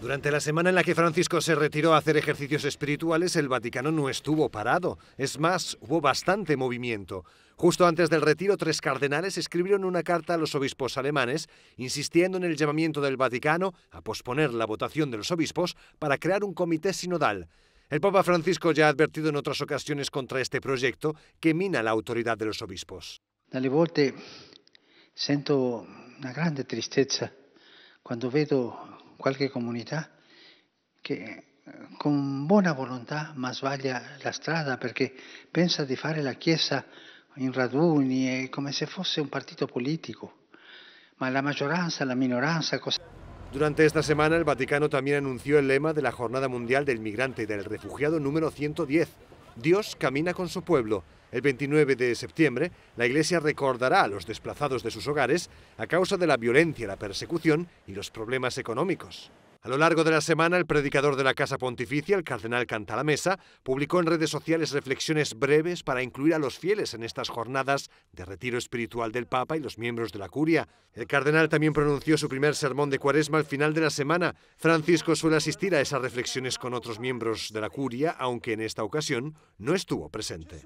Durante la semana en la que Francisco se retiró a hacer ejercicios espirituales, el Vaticano no estuvo parado. Es más, hubo bastante movimiento. Justo antes del retiro, tres cardenales escribieron una carta a los obispos alemanes insistiendo en el llamamiento del Vaticano a posponer la votación de los obispos para crear un comité sinodal. El Papa Francisco ya ha advertido en otras ocasiones contra este proyecto que mina la autoridad de los obispos. volte siento una grande tristeza cuando veo qualche comunidad... ...que eh, con buena voluntad más vaya la strada ...porque pensa di fare la Chiesa in raduni ...como eh, come se fosse un partido político... Ma la maggioranza, la minoranza... Cosa... Durante esta semana el Vaticano también anunció el lema de la Jornada Mundial del Migrante y del Refugiado número 110 Dios camina con su pueblo. El 29 de septiembre, la Iglesia recordará a los desplazados de sus hogares a causa de la violencia, la persecución y los problemas económicos. A lo largo de la semana, el predicador de la Casa Pontificia, el cardenal Cantalamesa, publicó en redes sociales reflexiones breves para incluir a los fieles en estas jornadas de retiro espiritual del Papa y los miembros de la curia. El cardenal también pronunció su primer sermón de cuaresma al final de la semana. Francisco suele asistir a esas reflexiones con otros miembros de la curia, aunque en esta ocasión no estuvo presente.